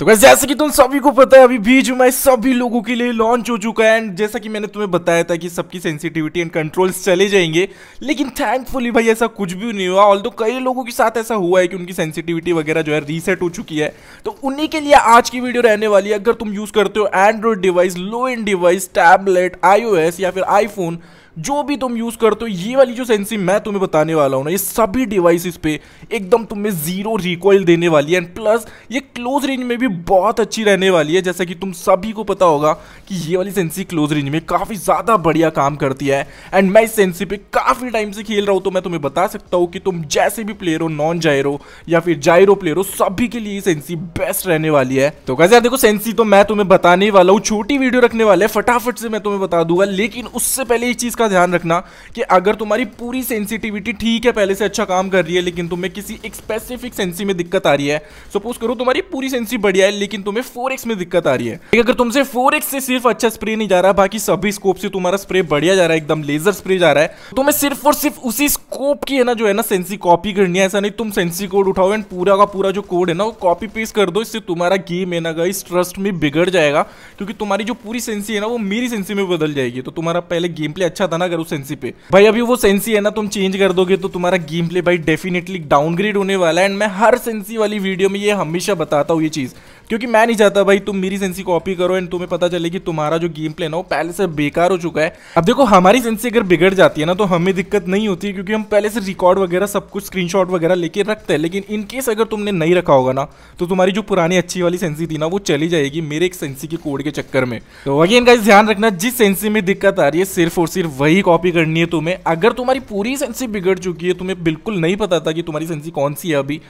तो बस जैसे कि तुम सभी को पता है अभी बीज जुमाई सभी लोगों के लिए लॉन्च हो चुका है एंड जैसा कि मैंने तुम्हें बताया था कि सबकी सेंसिटिविटी एंड कंट्रोल्स चले जाएंगे लेकिन थैंकफुली भाई ऐसा कुछ भी नहीं हुआ ऑल तो कई लोगों के साथ ऐसा हुआ है कि उनकी सेंसिटिविटी वगैरह जो है रीसेट हो चुकी है तो उन्हीं के लिए आज की वीडियो रहने वाली है अगर तुम यूज़ करते हो android device low end device tablet I या फिर आईफोन जो भी तुम यूज़ करते हो ये वाली जो सेंसिंग मैं तुम्हें बताने वाला हूँ ना ये सभी डिवाइसेस पे एकदम तुम्हें जीरो रिकॉइल देने वाली है एंड प्लस ये क्लोज रेंज में भी बहुत अच्छी रहने वाली है जैसा कि तुम सभी को पता होगा कि ये वाली सेंसी क्लोज रेंज में काफ़ी ज़्यादा बढ़िया काम करती है एंड मैं इस सेंसी पे काफ़ी टाइम से खेल रहा हूँ तो मैं तुम्हें बता सकता हूँ कि तुम जैसे भी प्लेयर हो नॉन जायरो या फिर जायरो प्लेयर हो सभी के लिए ये सेंसी बेस्ट रहने वाली है तो कैसे देखो सेंसी तो मैं तुम्हें बताने वाला हूँ छोटी वीडियो रखने वाले फटाफट से मैं तुम्हें बता दूंगा लेकिन उससे पहले इस चीज़ का ध्यान रखना कि अगर तुम्हारी पूरी सेंसिटिविटी ठीक है पहले से अच्छा काम कर रही है लेकिन तुम्हें किसी एक स्पेसिफिक सेंसी में दिक्कत आ रही है सपोज करो तुम्हारी पूरी सेंसी बढ़िया है लेकिन तुम्हें फोर में दिक्कत आ रही है अगर तुमसे फोर से सिर्फ अच्छा स्प्रे नहीं जा रहा बाकी सभी स्कोप से तुम्हारा स्प्रे बढ़िया जा रहा है एकदम लेजर स्प्रे जा रहा है तुम्हें सिर्फ और सिर्फ उसी स्कोप की है ना जो है ना सेंसी कॉपी करनी है ऐसा नहीं तुम सेंसी कोड उठाओ एंड पूरा का पूरा जो कोड है ना वो कॉपी पेस्ट कर दो इससे तुम्हारा गेम है ना गई ट्रस्ट में बिगड़ जाएगा क्योंकि तुम्हारी जो पूरी सेंसी है ना वो मेरी सेंसी में बदल जाएगी तो तुम्हारा पहले गेम प्ले अच्छा था ना अगर उस सेंसी पे भाई अभी वो सेंसी है ना तुम चेंज कर दोगे तो तुम्हारा गेम प्ले भाई डेफिनेटली डाउनग्रेड होने वाला है एंड मैं हर सेंसी वाली वीडियो में ये हमेशा बताता हूँ ये चीज़ क्योंकि मैं नहीं चाहता भाई तुम मेरी सेंसी कॉपी करो एंड तुम्हें पता चले कि तुम्हारा जो गेम प्ले ना वो पहले से बेकार हो चुका है अब देखो हमारी सेंसी अगर बिगड़ जाती है ना तो हमें दिक्कत नहीं होती क्योंकि हम पहले से रिकॉर्ड वगैरह सब कुछ स्क्रीनशॉट वगैरह लेके रखते हैं लेकिन इनकेस अगर तुमने नहीं रखा होगा ना तो तुम्हारी जो पुरानी अच्छी वाली सेंसी थी ना वो चली जाएगी मेरे एक सेंसी के कोड के चक्कर में तो वही इनका ध्यान रखना जिस सेंसी में दिक्कत आ रही है सिर्फ और सिर्फ वही कॉपी करनी है तुम्हें अगर तुम्हारी पूरी सेंसी बिगड़ चुकी है तुम्हें बिल्कुल नहीं पता था कि तुम्हारी सेंसी कौन सी है अभी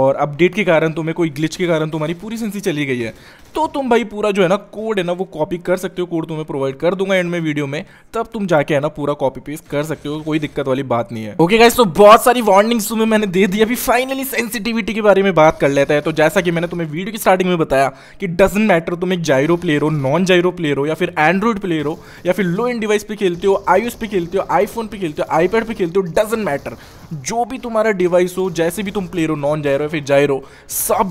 और अपडेट के कारण तुम्हें कोई ग्लिच के कारण तुम्हारी पूरी सेंसी चली गई है तो तुम भाई पूरा जो है ना कोड है ना वो कॉपी कर सकते हो कोड तुम्हें प्रोवाइड कर दूंगा एंड में वीडियो में तब तुम जाके है ना पूरा कॉपी पेस्ट कर सकते हो कोई दिक्कत वाली बात नहीं है ओके okay तो बहुत सारी वार्निंग तुम्हें मैंने दे दी अभी फाइनली सेंसिटिविटी के बारे में बात कर लेता है तो जैसा कि मैंने तुम्हें वीडियो की स्टार्टिंग में बताया कि डजेंट मैटर तुम एक जायरो प्लेयर हो नॉन जायरो प्लेयर हो या फिर एंड्रॉइड प्लेयर हो या फिर लो इंड डिवाइस पे खेलते हो आयुष पे खेलते हो आईफोन पे खेलते हो आईपैड पे खेलते हो डजन मैटर जो भी तुम्हारा डिवाइस हो जैसे भी तुम प्लेयर हो नॉन जायरो या फिर जायरो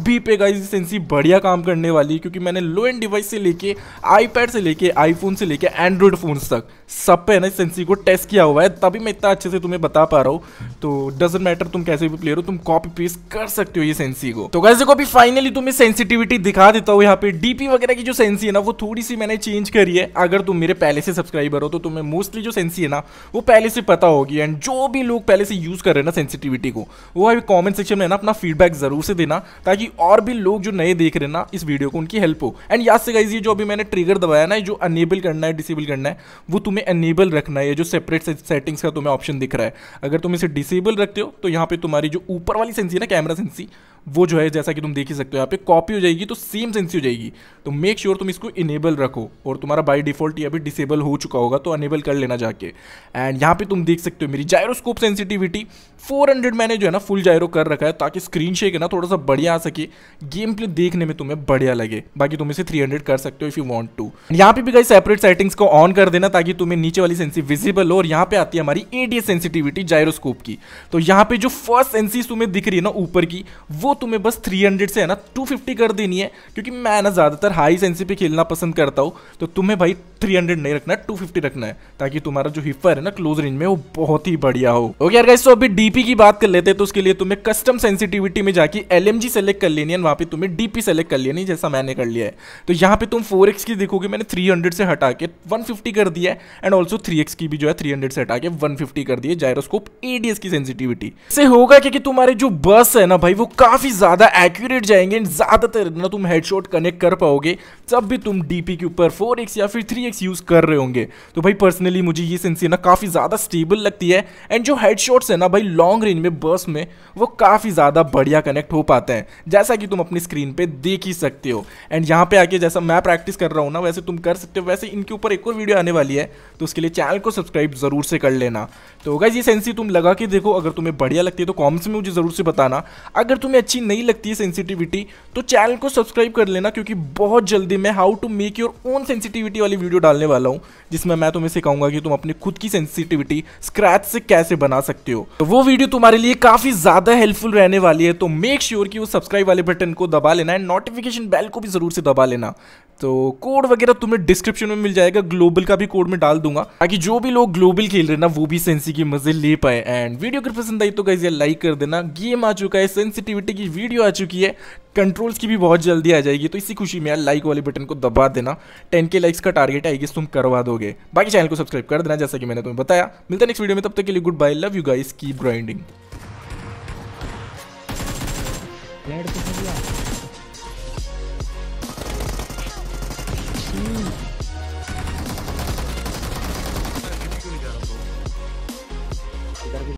भी पे गाइज सेंसी बढ़िया काम करने वाली क्योंकि मैंने लो एंड डिवाइस से लेके आईपैड से लेके आईफोन से लेके एंड्रॉयड फोन तक सब पे ना सेंसी को टेस्ट किया हुआ है तभी मैं इतना अच्छे से तुम्हें बता पा रहा हूँ तो डजेंट मैटर तुम कैसे भी प्लेयर हो तुम कॉपी पेस्ट कर सकते हो ये सेंसी को तो कैसे को भी फाइनली तुम्हें सेंसिटिविटी दिखा देता हूँ यहाँ पे डीपी वगैरह की जो सेंसी है ना वो थोड़ी सी मैंने चेंज करी है अगर तुम मेरे पहले से सब्सक्राइबर हो तो तुम्हें मोस्टली जो सेंसी है ना वो पहले से पता होगी एंड जो भी लोग पहले से यूज़ कर रहे हैं ना सेंसिटिविटी को वो अभी कॉमेंट सेक्शन में ना अपना फीडबैक जरूर से देना ताकि और भी लोग जो नए देख रहे हैं ना इस वीडियो को उनकी की हेल्प हो एंड याद से गाइज ये जो अभी मैंने ट्रिगर दबाया ना जो अनेबल करना है डिसेबल करना है वो तुम्हें अनेबल रखना है ये जो सेपरेट सेटिंग्स का तुम्हें ऑप्शन दिख रहा है अगर तुम इसे डिसेबल रखते हो तो यहाँ पे तुम्हारी जो ऊपर वाली सेंसी है ना कैमरा सेंसी वो जो है जैसा कि तुम देख ही सकते हो यहाँ पे कॉपी हो जाएगी तो सेम सेंसी हो जाएगी तो मेक श्योर sure तुम इसको इनेबल रखो और तुम्हारा बाई डिफॉल्ट ये अभी डिसेबल हो चुका होगा तो अनेबल कर लेना जाके एंड यहाँ पे तुम देख सकते हो मेरी जायरोस्कोप सेंसिटिविटी 400 मैंने जो है ना फुल जायरो कर रखा है ताकि स्क्रीन शेक है ना थोड़ा सा बढ़िया आ सके गेम प्ले देखने में तुम्हें बढ़िया लगे बाकी तुम इसे थ्री कर सकते हो इफ़ यू वॉन्ट टू यहाँ पे भी कई सेपरेट सेटिंग्स को ऑन कर देना ताकि तुम्हें नीचे वाली सेंसी विजिबल हो और यहाँ पे आती है हमारी ए सेंसिटिविटी जायरोस्कोप की तो यहाँ पे जो फर्स्ट सेंसी तुम्हें दिख रही है ना ऊपर की वो तुम्हें बस 300 से है ना 250 कर देनी है क्योंकि मैं ना ज़्यादातर हाई सेंसी पे खेलना पसंद करता हूँ तो तुम्हें भाई थ्री हंड्रेड नहीं रखना है टू फिफ्टी रखना है ताकि तुम्हारा जो हिफर है ना क्लोज रेंज में वो बहुत ही बढ़िया हो ओके यार गाइस तो अभी डीपी की बात कर लेते हैं तो उसके लिए तुम्हें कस्टम सेंसिटिविटी में जाके एल सेलेक्ट कर लेनी है वहां पर तुम्हें डीपी सेलेक्ट कर लेनी जैसा मैंने कर लिया है तो यहाँ पे तुम फोर की देखोगे मैंने थ्री से हटा के वन कर दिया है एंड ऑल्सो थ्री की भी जो है थ्री से हटा के वन कर दिया जायरोस्कोप एडीएस की सेंसिटिविटी से होगा क्या तुम्हारे जो बस है ना भाई वो काफी ज्यादा एक्यूरेट जाएंगे ज्यादातर ना तुम हेडशॉट कनेक्ट कर पाओगे जब भी तुम डीपी के ऊपर फोर या फिर थ्री एक्स यूज़ कर रहे होंगे तो भाई पर्सनली मुझे ये सेंसी ना काफ़ी ज़्यादा स्टेबल लगती है एंड जो हेड है ना भाई लॉन्ग रेंज में बर्स में वो काफ़ी ज़्यादा बढ़िया कनेक्ट हो पाते हैं जैसा कि तुम अपनी स्क्रीन पर देख ही सकते हो एंड यहाँ पर आके जैसा मैं प्रैक्टिस कर रहा हूँ ना वैसे तुम कर सकते हो वैसे इनके ऊपर एक और वीडियो आने वाली है तो उसके लिए चैनल को सब्सक्राइब ज़रूर से कर लेना तो होगा ये सेंसी तुम लगा के देखो अगर तुम्हें बढ़िया लगती है तो कॉमेंट्स में मुझे ज़रूर से बताना अगर तुम्हें अच्छी नहीं लगती है सेंसिटिविटी तो चैनल को सब्सक्राइब कर लेना क्योंकि बहुत जल्दी मैं how to make your own sensitivity वाली वीडियो वीडियो डालने वाला हूँ जिसमें मैं तुम्हें सिखाऊंगा कि तुम अपनी खुद की सेंसिटिविटी स्क्रैच से कैसे बना सकते हो तो वो वीडियो तुम्हारे लिए काफ़ी ज़्यादा हेल्पफुल रहने वाली है तो मेक श्योर sure कि वो सब्सक्राइब वाले बटन को दबा लेना एंड नोटिफिकेशन बेल को भी ज़रूर से दबा लेना तो कोड वगैरह तुम्हें डिस्क्रिप्शन में मिल जाएगा ग्लोबल का भी कोड में डाल दूंगा ताकि जो भी लोग ग्लोबल खेल रहे ना वो भी सेंसी की मजे ले पाए एंड वीडियो अगर पसंद आई तो गाइज लाइक कर देना गेम आ चुका है सेंसिटिविटी की वीडियो आ चुकी है कंट्रोल्स की भी बहुत जल्दी आ जाएगी तो इसी खुशी में यार लाइक वाले बटन को दबा देना टेन के लाइक्स का टारगेट आएगी तुम करवा दोगे बाकी चैनल को सब्सक्राइब कर देना जैसा कि मैंने तुम्हें बताया मिलता है नेक्स्ट वीडियो में तब तक के लिए good bye love you guys keep grinding